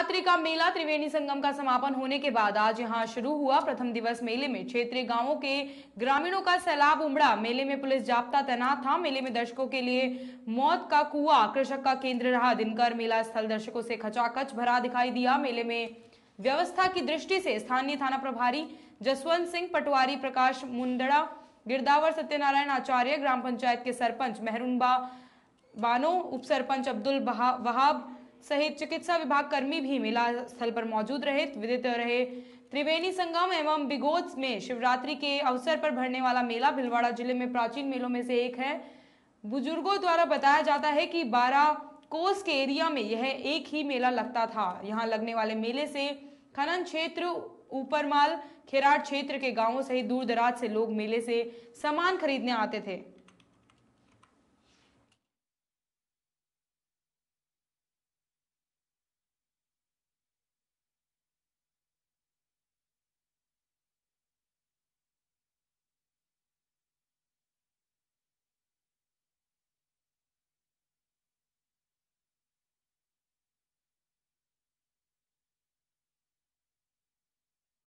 नवरात्रि का मेला त्रिवेणी संगम का समापन होने के बाद आज यहां शुरू हुआ प्रथम दिवस मेले में क्षेत्रीय गांवों के ग्रामीणों का सैलाब उमड़ा मेले में पुलिस जाप्ता तैनात था मेले में दर्शकों के लिए मौत का कुआ कृषक का केंद्र रहा दिनकर मेला स्थल दर्शकों से खचाखच भरा दिखाई दिया मेले में व्यवस्था की दृष्टि से स्थानीय थाना प्रभारी जसवंत सिंह पटवारी प्रकाश मुंदड़ा गिरदावर सत्यनारायण आचार्य ग्राम पंचायत के सरपंच मेहरूनबा बानो उप सरपंच अब्दुल वहाब बहा, सहित चिकित्सा विभाग कर्मी भी मेला स्थल पर मौजूद रहे विदित रहे त्रिवेणी संगम एवं बिगोज में शिवरात्रि के अवसर पर भरने वाला मेला भिलवाड़ा जिले में प्राचीन मेलों में से एक है बुजुर्गों द्वारा बताया जाता है कि बारह कोस के एरिया में यह एक ही मेला लगता था यहाँ लगने वाले मेले से खनन क्षेत्र ऊपरमाल खेराड़ क्षेत्र के गांवों सहित दूर दराज से लोग मेले से सामान खरीदने आते थे